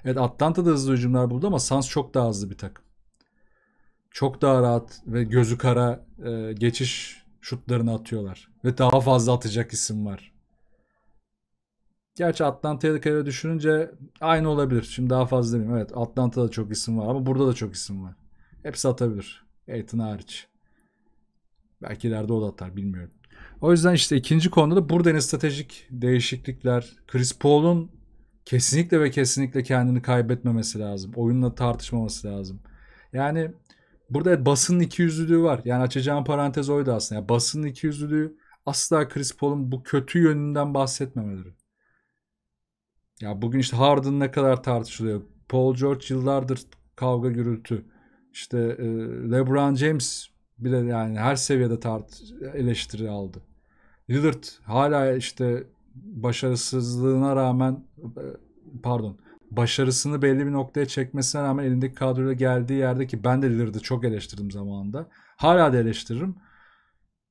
Evet Atlanta da hızlı hücumlar buldu ama Suns çok daha hızlı bir takım. Çok daha rahat ve gözü kara e, geçiş şutlarını atıyorlar. Ve daha fazla atacak isim var. Gerçi Atlanta'ya göre düşününce aynı olabilir. Şimdi daha fazla demeyeyim. Evet Atlanta'da çok isim var ama burada da çok isim var. Hepsi atabilir. Aiton hariç. Belki ileride o da atar bilmiyorum. O yüzden işte ikinci konuda da buradan stratejik değişiklikler. Chris Paul'un kesinlikle ve kesinlikle kendini kaybetmemesi lazım. Oyunla tartışmaması lazım. Yani burada basının ikiyüzlülüğü var. Yani açacağım parantez oydu aslında. Yani basının ikiyüzlülüğü asla Chris Paul'un bu kötü yönünden bahsetmemeleri. Ya bugün işte Harden ne kadar tartışılıyor. Paul George yıllardır kavga gürültü. İşte e, LeBron James bile yani her seviyede tart eleştiri aldı. Lillard hala işte başarısızlığına rağmen e, pardon başarısını belli bir noktaya çekmesine rağmen elindeki kadroyla geldiği yerde ki ben de Lillard'ı çok eleştirdim zamanında. Hala da eleştiririm.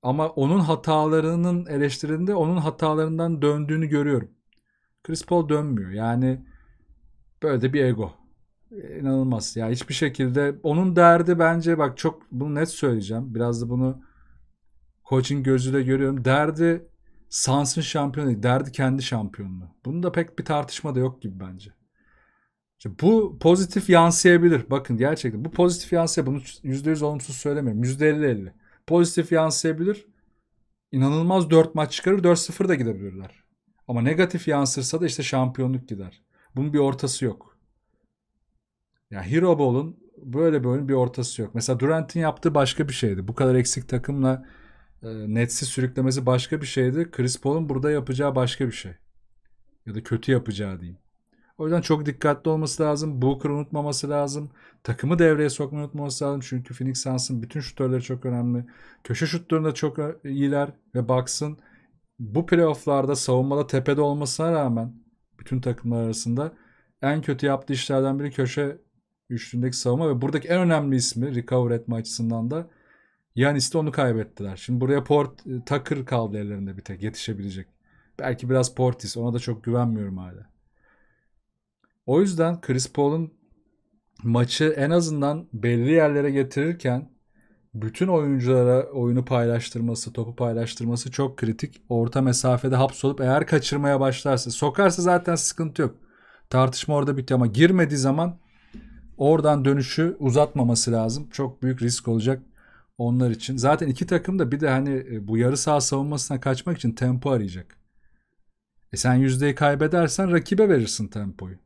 Ama onun hatalarının eleştirilinde onun hatalarından döndüğünü görüyorum. Chris Paul dönmüyor. Yani böyle de bir ego. E, inanılmaz. Ya yani hiçbir şekilde onun derdi bence bak çok bunu net söyleyeceğim. Biraz da bunu Koç'un gözüyle görüyorum. Derdi Sans'ın şampiyonu Derdi kendi şampiyonluğu. Bunda pek bir tartışma da yok gibi bence. İşte bu pozitif yansıyabilir. Bakın gerçekten bu pozitif yansıyor. bunu %100 olumsuz söylemiyorum. %50-50. Pozitif yansıyabilir. İnanılmaz 4 maç çıkarır 4-0 da gidebilirler. Ama negatif yansırsa da işte şampiyonluk gider. Bunun bir ortası yok. Ya yani Hero Ball'un böyle bir oyunun bir ortası yok. Mesela Durant'in yaptığı başka bir şeydi. Bu kadar eksik takımla ee, Nets'i sürüklemesi başka bir şeydi. Chris Paul'un burada yapacağı başka bir şey. Ya da kötü yapacağı diyeyim. O yüzden çok dikkatli olması lazım. Booker'ı unutmaması lazım. Takımı devreye sokmayı unutmaması lazım. Çünkü Phoenix Suns'ın bütün şutörleri çok önemli. Köşe şutlarında çok iyiler ve baksın bu playofflarda savunmada tepede olmasına rağmen bütün takımlar arasında en kötü yaptığı işlerden biri köşe üçlündeki savunma ve buradaki en önemli ismi recover etme açısından da Yanis'te onu kaybettiler. Şimdi buraya Port e, Takır kaldı ellerinde bir tek yetişebilecek. Belki biraz Portis. Ona da çok güvenmiyorum hala. O yüzden Chris Paul'un maçı en azından belli yerlere getirirken bütün oyunculara oyunu paylaştırması, topu paylaştırması çok kritik. Orta mesafede hapsolup eğer kaçırmaya başlarsa, sokarsa zaten sıkıntı yok. Tartışma orada bitiyor ama girmediği zaman oradan dönüşü uzatmaması lazım. Çok büyük risk olacak onlar için. Zaten iki takım da bir de hani e, bu yarı sağ savunmasına kaçmak için tempo arayacak. E sen yüzdeyi kaybedersen rakibe verirsin tempoyu.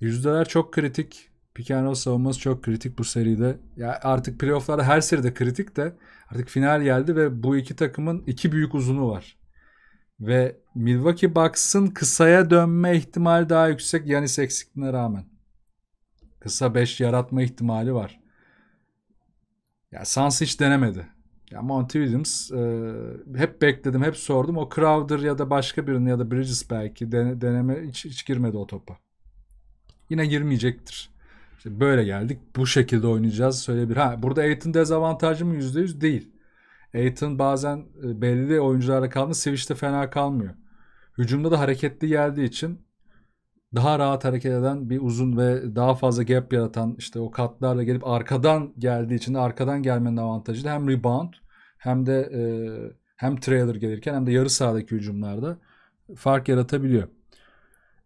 Yüzdeler çok kritik. Pikenrol savunması çok kritik bu seride. Ya artık playofflarda her seride kritik de artık final geldi ve bu iki takımın iki büyük uzunu var. Ve Milwaukee Bucks'ın kısaya dönme ihtimali daha yüksek Yanis eksikliğine rağmen. Kısa 5 yaratma ihtimali var. Ya Sans hiç denemedi. Ya Monty Williams e, hep bekledim, hep sordum. O Crowder ya da başka birini ya da Bridges belki deneme hiç, hiç girmedi o topa. Yine girmeyecektir. İşte böyle geldik. Bu şekilde oynayacağız. Söyle bir. Ha burada Aiton dezavantajı mı %100 değil. Aiton bazen e, belli oyuncularla kaldı. Switch'te fena kalmıyor. Hücumda da hareketli geldiği için daha rahat hareket eden bir uzun ve daha fazla gap yaratan işte o katlarla gelip arkadan geldiği için arkadan gelmenin avantajı da hem rebound hem de e, hem trailer gelirken hem de yarı sahadaki hücumlarda fark yaratabiliyor.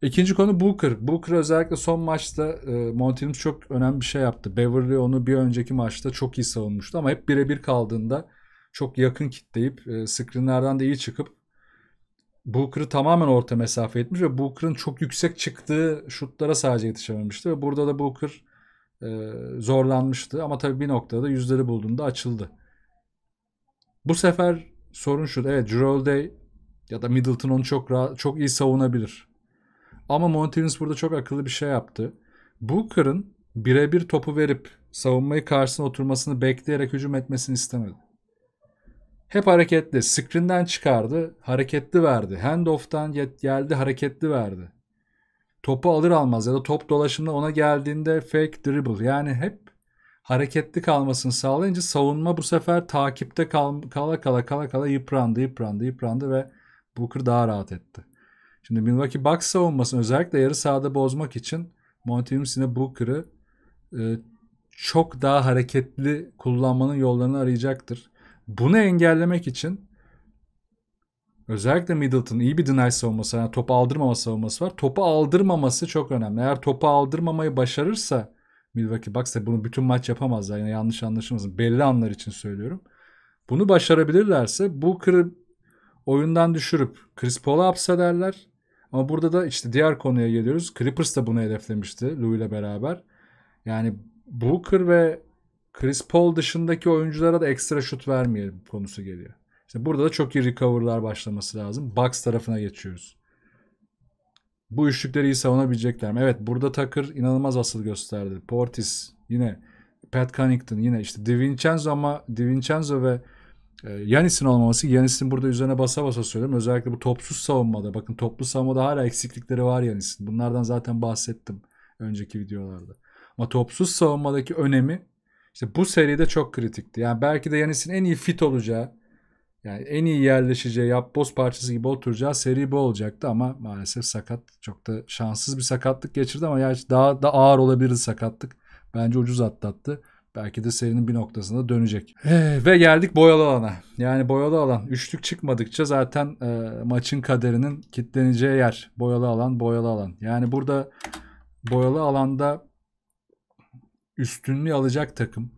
İkinci konu Booker. Booker özellikle son maçta e, Monty çok önemli bir şey yaptı. Beverly onu bir önceki maçta çok iyi savunmuştu ama hep birebir kaldığında çok yakın kitleyip e, screenlerden de iyi çıkıp Booker'ı tamamen orta mesafe etmiş ve Booker'ın çok yüksek çıktığı şutlara sadece yetişememişti ve burada da Booker e, zorlanmıştı ama tabii bir noktada yüzleri bulduğunda açıldı. Bu sefer sorun şu. Evet Gerald Day ya da Middleton onu çok rahat, çok iyi savunabilir. Ama Montevince burada çok akıllı bir şey yaptı. Booker'ın birebir topu verip savunmayı karşısına oturmasını bekleyerek hücum etmesini istemedi. Hep hareketli. Screen'den çıkardı. Hareketli verdi. Handoff'tan geldi hareketli verdi. Topu alır almaz ya da top dolaşımda ona geldiğinde fake dribble. Yani hep hareketli kalmasını sağlayınca savunma bu sefer takipte kal, kala kala kala kala yıprandı yıprandı yıprandı ve Booker daha rahat etti. Şimdi Milwaukee Bucks savunmasını özellikle yarı sahada bozmak için Monty Williams'ine Booker'ı e, çok daha hareketli kullanmanın yollarını arayacaktır. Bunu engellemek için özellikle Middleton iyi bir deny savunması yani topu aldırmama savunması var. Topu aldırmaması çok önemli. Eğer topu aldırmamayı başarırsa Milwaukee Bucks da bunu bütün maç yapamazlar. Yani yanlış anlaşılmasın. Belli anlar için söylüyorum. Bunu başarabilirlerse bu kırıp oyundan düşürüp Chris Paul'a hapsederler. Ama burada da işte diğer konuya geliyoruz. Clippers da bunu hedeflemişti Lou ile beraber. Yani Booker ve Chris Paul dışındaki oyunculara da ekstra şut vermeyelim konusu geliyor. İşte burada da çok iyi recover'lar başlaması lazım. Bucks tarafına geçiyoruz. Bu üçlükleri iyi savunabilecekler mi? Evet burada Tucker inanılmaz asıl gösterdi. Portis yine Pat Cunnington yine işte DiVincenzo ama DiVincenzo ve e, Yanis'in olmaması. Yanis'in burada üzerine basa basa söylüyorum. Özellikle bu topsuz savunmada. Bakın toplu savunmada hala eksiklikleri var Yanis'in. Bunlardan zaten bahsettim önceki videolarda. Ama topsuz savunmadaki önemi işte bu seride çok kritikti. Yani belki de Yanis'in en iyi fit olacağı, yani en iyi yerleşeceği, yapboz parçası gibi oturacağı seri bu olacaktı ama maalesef sakat çok da şanssız bir sakatlık geçirdi ama yani daha da ağır olabilirdi sakatlık. Bence ucuz atlattı. Belki de serinin bir noktasında dönecek. Ee, ve geldik boyalı alana. Yani boyalı alan. Üçlük çıkmadıkça zaten e, maçın kaderinin kitleneceği yer. Boyalı alan, boyalı alan. Yani burada boyalı alanda üstünlüğü alacak takım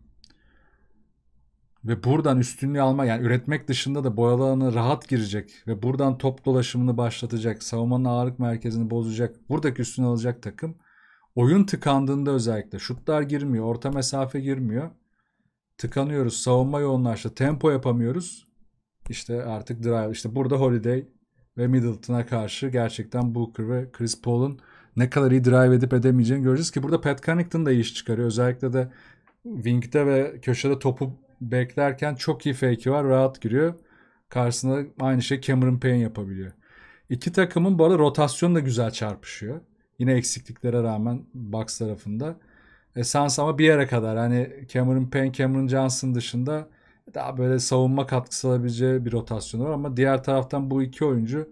ve buradan üstünlüğü alma yani üretmek dışında da boyalarına rahat girecek ve buradan top dolaşımını başlatacak, savunmanın ağırlık merkezini bozacak, buradaki üstünü alacak takım oyun tıkandığında özellikle şutlar girmiyor, orta mesafe girmiyor. Tıkanıyoruz, savunma yoğunlaştı, tempo yapamıyoruz. İşte artık drive, işte burada Holiday ve Middleton'a karşı gerçekten Booker ve Chris Paul'un ne kadar iyi drive edip edemeyeceğini göreceğiz ki burada Pat Connington da iyi iş çıkarıyor. Özellikle de wing'de ve köşede topu beklerken çok iyi fake'i var. Rahat giriyor. Karşısında aynı şey Cameron Payne yapabiliyor. İki takımın bu arada rotasyonu da güzel çarpışıyor. Yine eksikliklere rağmen Bucks tarafında. E, Sans ama bir yere kadar hani Cameron Payne, Cameron Johnson dışında daha böyle savunma katkısı alabileceği bir rotasyon var ama diğer taraftan bu iki oyuncu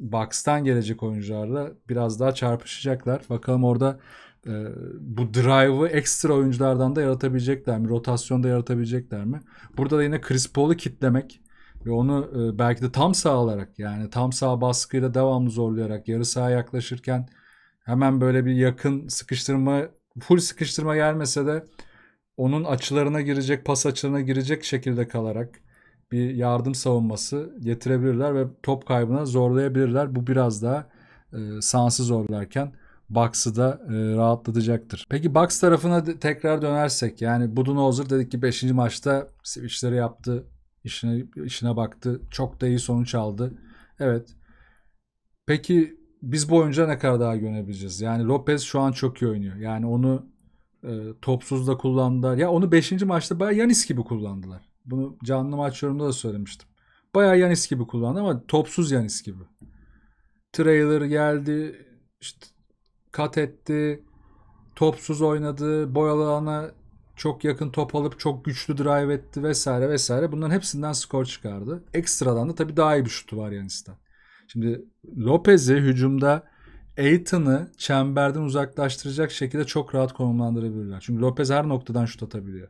Bucks'tan gelecek oyuncularla biraz daha çarpışacaklar. Bakalım orada e, bu drive'ı ekstra oyunculardan da yaratabilecekler mi? Rotasyonda yaratabilecekler mi? Burada da yine Chris Paul'u kitlemek ve onu e, belki de tam sağ alarak yani tam sağ baskıyla devamlı zorlayarak yarı sağa yaklaşırken hemen böyle bir yakın sıkıştırma full sıkıştırma gelmese de onun açılarına girecek, pas açılarına girecek şekilde kalarak bir yardım savunması getirebilirler ve top kaybına zorlayabilirler. Bu biraz daha e, Sans'ı zorlarken Bucks'ı da e, rahatlatacaktır. Peki Bucks tarafına tekrar dönersek yani Budenholzer dedik ki 5. maçta switchleri yaptı. işine işine baktı. Çok da iyi sonuç aldı. Evet. Peki biz bu oyuncuya ne kadar daha güvenebileceğiz? Yani Lopez şu an çok iyi oynuyor. Yani onu e, topsuz da kullandılar. Ya onu 5. maçta bayağı Yanis gibi kullandılar. Bunu canlı maç yorumda da söylemiştim. Baya Yanis gibi kullandı ama topsuz Yanis gibi. Trailer geldi, işte kat etti, topsuz oynadı, boyalı alana çok yakın top alıp çok güçlü drive etti vesaire vesaire. Bunların hepsinden skor çıkardı. Ekstradan da tabii daha iyi bir şutu var Yanis'ten. Şimdi Lopez'i hücumda Aiton'ı çemberden uzaklaştıracak şekilde çok rahat konumlandırabilirler. Çünkü Lopez her noktadan şut atabiliyor.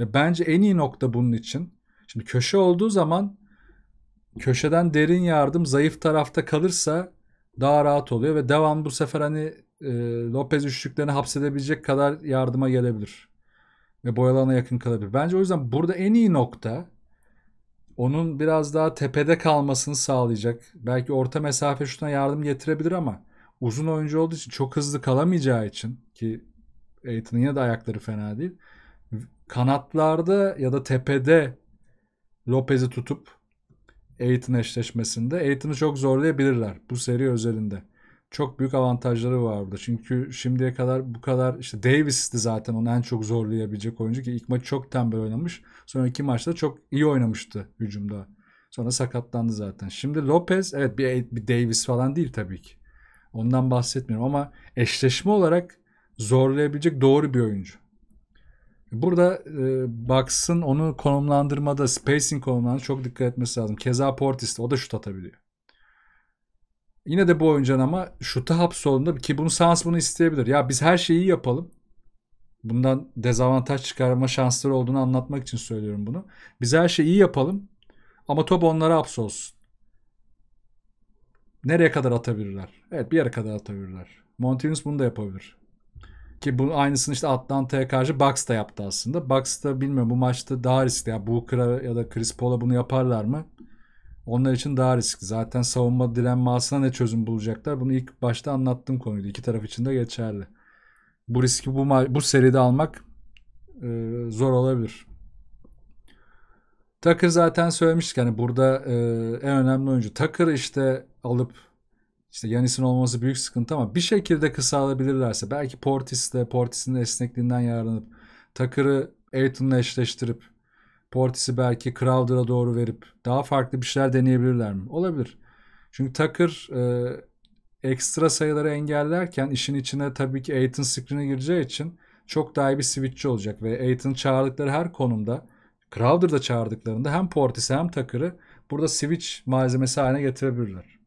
Ve bence en iyi nokta bunun için. Şimdi köşe olduğu zaman köşeden derin yardım zayıf tarafta kalırsa daha rahat oluyor ve devam bu sefer hani e, Lopez üçlüklerini hapsedebilecek kadar yardıma gelebilir. Ve boyalana yakın kalabilir. Bence o yüzden burada en iyi nokta onun biraz daha tepede kalmasını sağlayacak. Belki orta mesafe şuna yardım getirebilir ama uzun oyuncu olduğu için çok hızlı kalamayacağı için ki Aiton'un yine de ayakları fena değil kanatlarda ya da tepede Lopez'i tutup Aiton eşleşmesinde Aiton'u çok zorlayabilirler bu seri özelinde. Çok büyük avantajları vardı. Çünkü şimdiye kadar bu kadar işte Davis'ti zaten onu en çok zorlayabilecek oyuncu ki ilk maçı çok tembel oynamış. Sonra iki maçta çok iyi oynamıştı hücumda. Sonra sakatlandı zaten. Şimdi Lopez evet bir, bir Davis falan değil tabii ki. Ondan bahsetmiyorum ama eşleşme olarak zorlayabilecek doğru bir oyuncu. Burada e, Bucks'ın onu konumlandırmada, spacing konumlandırmada çok dikkat etmesi lazım. Keza Portis o da şut atabiliyor. Yine de bu oyuncan ama şuta hapsolunda ki bunu Sans bunu isteyebilir. Ya biz her şeyi yapalım. Bundan dezavantaj çıkarma şansları olduğunu anlatmak için söylüyorum bunu. Biz her şeyi iyi yapalım ama top onlara hapsolsun. Nereye kadar atabilirler? Evet bir yere kadar atabilirler. Montinus bunu da yapabilir. Ki bunu aynısını işte Atlanta'ya karşı Bucks da yaptı aslında. Bucks da bilmiyorum bu maçta daha riskli. Yani Booker'a ya da Chris Paul'a bunu yaparlar mı? Onlar için daha riskli. Zaten savunma direnmasına ne çözüm bulacaklar? Bunu ilk başta anlattığım konuydu. İki taraf için de geçerli. Bu riski bu, bu seride almak e, zor olabilir. Tucker zaten söylemiştik. Yani burada e, en önemli oyuncu. Tucker işte alıp işte Yanis'in olması büyük sıkıntı ama bir şekilde kısalabilirlerse belki Portis'le Portis'in esnekliğinden yararlanıp Takır'ı Aiton'la eşleştirip Portis'i belki Crowder'a doğru verip daha farklı bir şeyler deneyebilirler mi? Olabilir. Çünkü Takır e, ekstra sayıları engellerken işin içine tabii ki Aiton screen'e gireceği için çok daha iyi bir switchçi olacak ve Aiton çağırdıkları her konumda Crowder'da çağırdıklarında hem Portis'i hem Takır'ı burada switch malzemesi haline getirebilirler.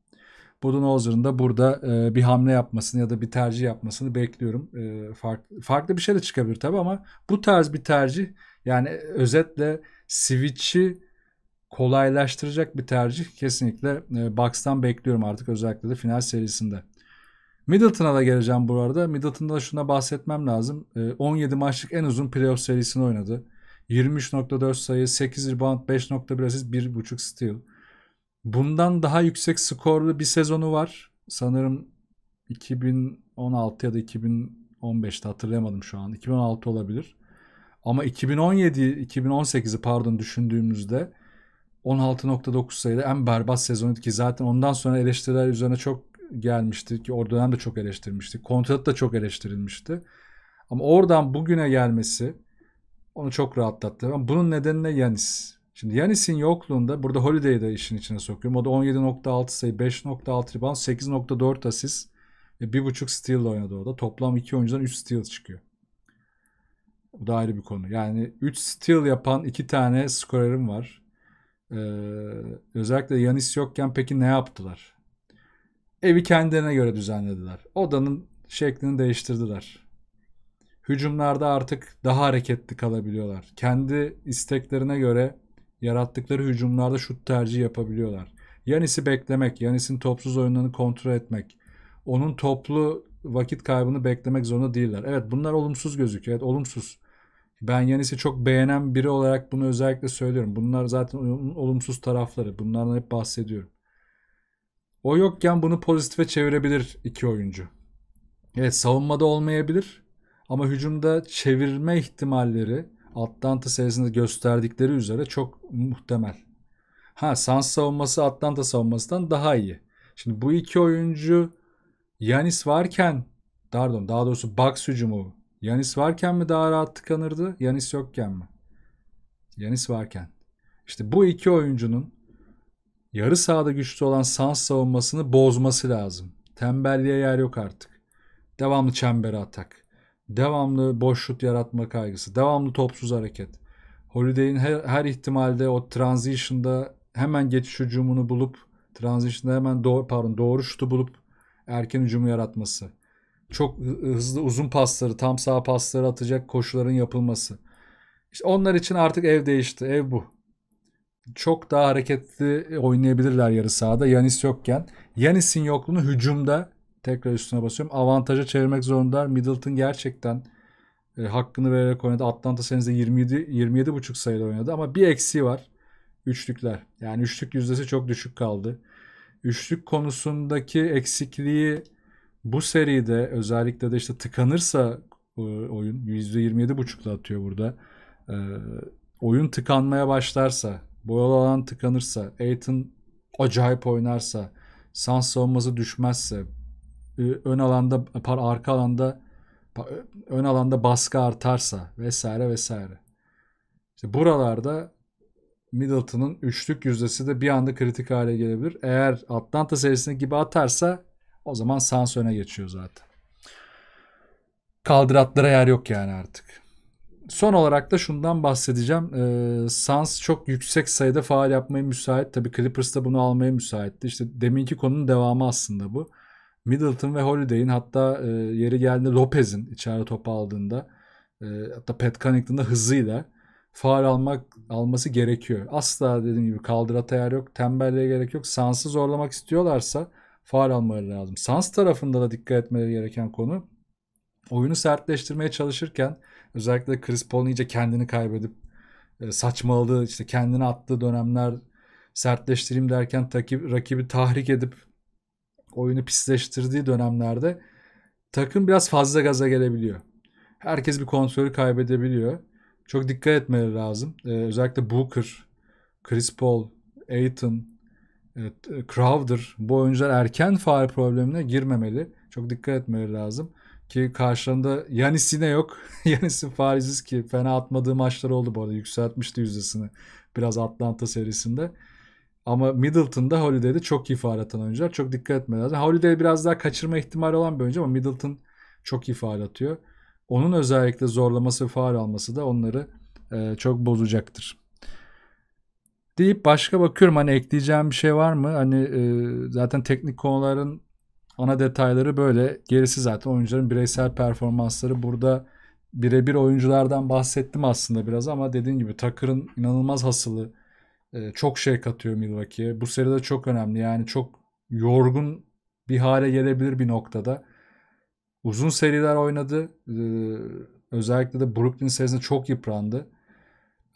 Budenholzer'ın da burada e, bir hamle yapmasını ya da bir tercih yapmasını bekliyorum. E, farklı, farklı bir şey de çıkabilir tabii ama bu tarz bir tercih yani özetle Switch'i kolaylaştıracak bir tercih kesinlikle e, Bucks'tan bekliyorum artık özellikle de final serisinde. Middleton'a da geleceğim bu arada. Middleton'da şuna bahsetmem lazım. 17 e, maçlık en uzun playoff serisini oynadı. 23.4 sayı, 8 rebound, 5.1 asist, 1.5 steal. Bundan daha yüksek skorlu bir sezonu var. Sanırım 2016 ya da 2015'te hatırlayamadım şu an. 2016 olabilir. Ama 2017, 2018'i pardon düşündüğümüzde 16.9 sayıda en berbat sezonu ki zaten ondan sonra eleştiriler üzerine çok gelmişti ki o dönem çok eleştirmiştik. Kontrat da çok eleştirilmişti. Ama oradan bugüne gelmesi onu çok rahatlattı. Ama bunun nedeni ne Yanis? Şimdi Yanis'in yokluğunda burada Holiday'i de işin içine sokuyorum. O da 17.6 sayı, 5.6 rebound, 8.4 asist ve 1.5 steal oynadı o da. Toplam 2 oyuncudan 3 steal çıkıyor. Bu da ayrı bir konu. Yani 3 steal yapan 2 tane skorerim var. Ee, özellikle Yanis yokken peki ne yaptılar? Evi kendilerine göre düzenlediler. Odanın şeklini değiştirdiler. Hücumlarda artık daha hareketli kalabiliyorlar. Kendi isteklerine göre Yarattıkları hücumlarda şut tercih yapabiliyorlar. Yanis'i beklemek, Yanis'in topsuz oyunlarını kontrol etmek, onun toplu vakit kaybını beklemek zorunda değiller. Evet bunlar olumsuz gözüküyor. Evet olumsuz. Ben Yanis'i çok beğenen biri olarak bunu özellikle söylüyorum. Bunlar zaten olumsuz tarafları. Bunlardan hep bahsediyorum. O yokken bunu pozitife çevirebilir iki oyuncu. Evet savunmada olmayabilir ama hücumda çevirme ihtimalleri Atlanta serisinde gösterdikleri üzere çok muhtemel. Ha Sans savunması Atlanta savunmasından daha iyi. Şimdi bu iki oyuncu Yanis varken pardon daha doğrusu Bucks hücumu Yanis varken mi daha rahat tıkanırdı? Yanis yokken mi? Yanis varken. İşte bu iki oyuncunun yarı sahada güçlü olan Sans savunmasını bozması lazım. Tembelliğe yer yok artık. Devamlı çembere atak devamlı boş şut yaratma kaygısı, devamlı topsuz hareket. Holiday'in her, her ihtimalde o transition'da hemen geçiş hücumunu bulup transition'da hemen doğru, pardon, doğru şutu bulup erken hücumu yaratması. Çok hızlı uzun pasları, tam sağ pasları atacak koşuların yapılması. İşte onlar için artık ev değişti. Ev bu. Çok daha hareketli oynayabilirler yarı sahada Yanis yokken. Yanis'in yokluğunu hücumda Tekrar üstüne basıyorum. Avantaja çevirmek zorundalar. Middleton gerçekten e, hakkını vererek oynadı. Atlanta senesinde 27 27,5 sayıda oynadı ama bir eksiği var. Üçlükler. Yani üçlük yüzdesi çok düşük kaldı. Üçlük konusundaki eksikliği bu seride özellikle de işte tıkanırsa e, oyun %27,5'la atıyor burada. E, oyun tıkanmaya başlarsa, boyalı alan tıkanırsa, Aiton acayip oynarsa, sans savunması düşmezse, ön alanda par arka alanda ön alanda baskı artarsa vesaire vesaire. İşte buralarda Middleton'ın üçlük yüzdesi de bir anda kritik hale gelebilir. Eğer Atlanta serisine gibi atarsa o zaman Suns öne geçiyor zaten. Kaldıratlara yer yok yani artık. Son olarak da şundan bahsedeceğim. Ee, Suns çok yüksek sayıda faal yapmaya müsait. Tabii Clippers da bunu almaya müsaitti. İşte deminki konunun devamı aslında bu. Middleton ve Holiday'in hatta e, yeri geldiğinde Lopez'in içeride topu aldığında e, hatta Pat Connington'da hızıyla faal almak alması gerekiyor. Asla dediğim gibi kaldırata yer yok. Tembelliğe gerek yok. Sans'ı zorlamak istiyorlarsa faal almaları lazım. Sans tarafında da dikkat etmeleri gereken konu oyunu sertleştirmeye çalışırken özellikle Chris Paul'un iyice kendini kaybedip e, saçmaladığı işte kendini attığı dönemler sertleştireyim derken takip, rakibi tahrik edip oyunu pisleştirdiği dönemlerde takım biraz fazla gaza gelebiliyor. Herkes bir kontrolü kaybedebiliyor. Çok dikkat etmeleri lazım. Ee, özellikle Booker, Chris Paul, Aiton, evet, e, Crowder bu oyuncular erken faal problemine girmemeli. Çok dikkat etmeleri lazım. Ki karşılarında Yanis yine yok. Yanis'in fariziz ki fena atmadığı maçlar oldu bu arada. Yükseltmişti yüzdesini biraz Atlanta serisinde. Ama Middleton'da Holiday'de çok iyi faal atan oyuncular. Çok dikkat etme lazım. Holiday biraz daha kaçırma ihtimali olan bir oyuncu ama Middleton çok iyi faal atıyor. Onun özellikle zorlaması ve faal alması da onları e, çok bozacaktır. Deyip başka bakıyorum hani ekleyeceğim bir şey var mı? Hani e, zaten teknik konuların ana detayları böyle. Gerisi zaten oyuncuların bireysel performansları. Burada birebir oyunculardan bahsettim aslında biraz ama dediğim gibi Takır'ın inanılmaz hasılı e, çok şey katıyor Milwaukee'ye. Bu seri de çok önemli. Yani çok yorgun bir hale gelebilir bir noktada. Uzun seriler oynadı. E, özellikle de Brooklyn serisinde çok yıprandı.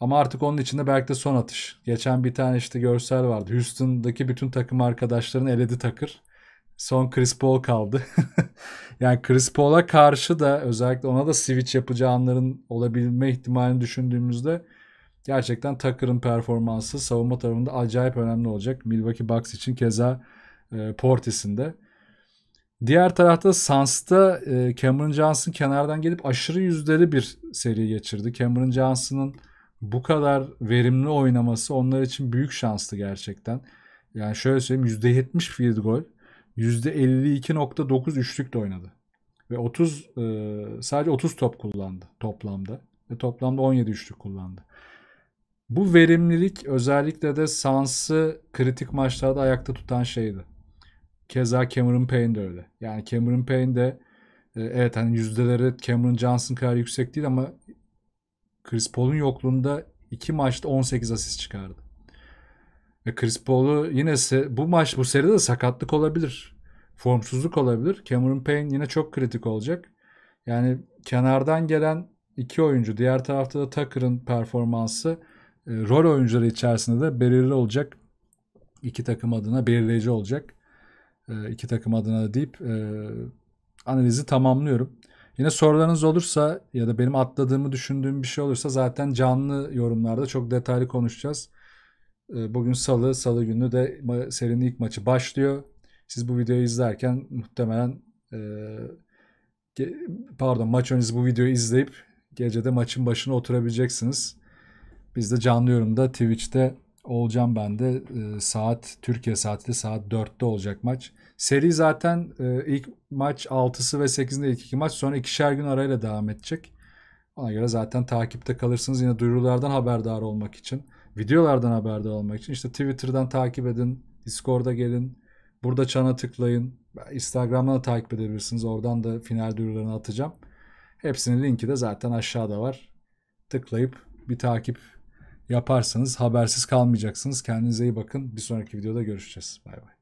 Ama artık onun içinde belki de son atış. Geçen bir tane işte görsel vardı. Houston'daki bütün takım arkadaşlarını eledi takır. Son Chris Paul kaldı. yani Chris Paul'a karşı da özellikle ona da switch yapacağı anların olabilme ihtimalini düşündüğümüzde gerçekten Tucker'ın performansı savunma tarafında acayip önemli olacak. Milwaukee Bucks için keza e, Portis'in de. Diğer tarafta Suns'ta e, Cameron Johnson kenardan gelip aşırı yüzdeli bir seri geçirdi. Cameron Johnson'ın bu kadar verimli oynaması onlar için büyük şanstı gerçekten. Yani şöyle söyleyeyim %70 field goal, %52.9 üçlük de oynadı. Ve 30 e, sadece 30 top kullandı toplamda. Ve toplamda 17 üçlük kullandı. Bu verimlilik özellikle de Sans'ı kritik maçlarda ayakta tutan şeydi. Keza Cameron Payne de öyle. Yani Cameron Payne de e, evet hani yüzdeleri Cameron Johnson kadar yüksek değil ama Chris Paul'un yokluğunda iki maçta 18 asist çıkardı. Ve Chris Paul'u yine se- bu maç bu seride de sakatlık olabilir. Formsuzluk olabilir. Cameron Payne yine çok kritik olacak. Yani kenardan gelen iki oyuncu. Diğer tarafta da Tucker'ın performansı e, rol oyuncuları içerisinde de belirli olacak. iki takım adına belirleyici olacak. E, iki takım adına deyip e, analizi tamamlıyorum. Yine sorularınız olursa ya da benim atladığımı düşündüğüm bir şey olursa zaten canlı yorumlarda çok detaylı konuşacağız. E, bugün salı, salı günü de serinin ilk maçı başlıyor. Siz bu videoyu izlerken muhtemelen pardon maç öncesi bu videoyu izleyip gecede maçın başına oturabileceksiniz. Biz de canlı yorumda Twitch'te olacağım ben de. E, saat Türkiye saatiyle saat 4'te olacak maç. Seri zaten e, ilk maç 6'sı ve 8'inde ilk iki maç sonra ikişer gün arayla devam edecek. Ona göre zaten takipte kalırsınız yine duyurulardan haberdar olmak için. Videolardan haberdar olmak için işte Twitter'dan takip edin. Discord'a gelin. Burada çana tıklayın. Instagram'dan da takip edebilirsiniz. Oradan da final duyurularını atacağım. Hepsinin linki de zaten aşağıda var. Tıklayıp bir takip yaparsanız habersiz kalmayacaksınız. Kendinize iyi bakın. Bir sonraki videoda görüşeceğiz. Bay bay.